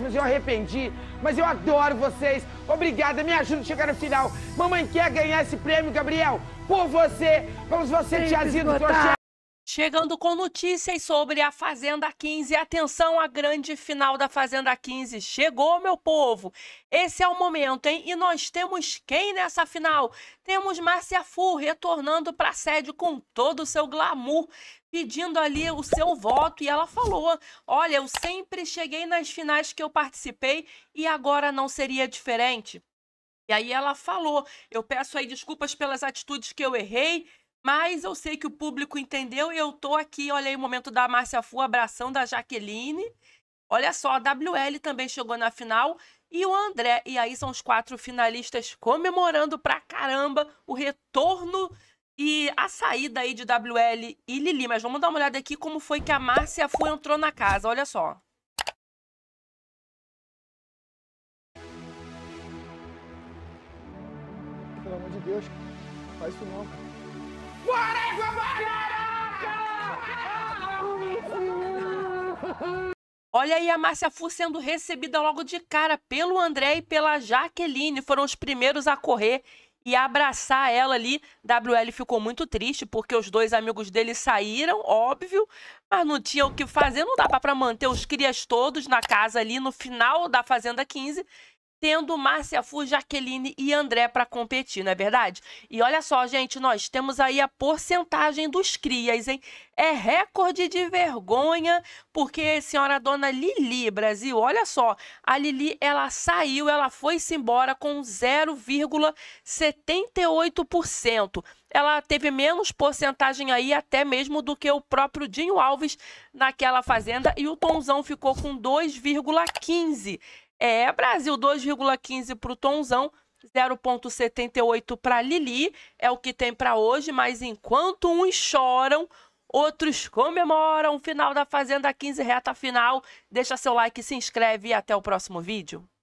mas eu arrependi. Mas eu adoro vocês. Obrigada, me ajuda a chegar no final. Mamãe quer ganhar esse prêmio, Gabriel. Por você. Vamos você, Tiazinho tiazinha do Chegando com notícias sobre a Fazenda 15. Atenção, a grande final da Fazenda 15 chegou, meu povo. Esse é o momento, hein? E nós temos quem nessa final? Temos Márcia Fu retornando para a sede com todo o seu glamour, pedindo ali o seu voto. E ela falou: Olha, eu sempre cheguei nas finais que eu participei e agora não seria diferente. E aí ela falou: Eu peço aí desculpas pelas atitudes que eu errei mas eu sei que o público entendeu e eu tô aqui, olha aí o momento da Márcia Fu, abração da Jaqueline. Olha só, a WL também chegou na final e o André. E aí são os quatro finalistas comemorando pra caramba o retorno e a saída aí de WL e Lili. Mas vamos dar uma olhada aqui como foi que a Márcia Fu entrou na casa, olha só. Pelo amor de Deus, faz isso não. Olha aí a Márcia Fu sendo recebida logo de cara pelo André e pela Jaqueline. Foram os primeiros a correr e abraçar ela ali. WL ficou muito triste porque os dois amigos dele saíram, óbvio, mas não tinha o que fazer, não dá para manter os crias todos na casa ali no final da Fazenda 15 tendo Márcia Fu, Jaqueline e André para competir, não é verdade? E olha só, gente, nós temos aí a porcentagem dos crias, hein? É recorde de vergonha, porque senhora dona Lili Brasil, olha só, a Lili ela saiu, ela foi-se embora com 0,78% ela teve menos porcentagem aí até mesmo do que o próprio Dinho Alves naquela fazenda e o Tonzão ficou com 2,15. É, Brasil 2,15 para o Tonzão, 0,78 para Lili, é o que tem para hoje, mas enquanto uns choram, outros comemoram o final da Fazenda 15 reta final. Deixa seu like, se inscreve e até o próximo vídeo.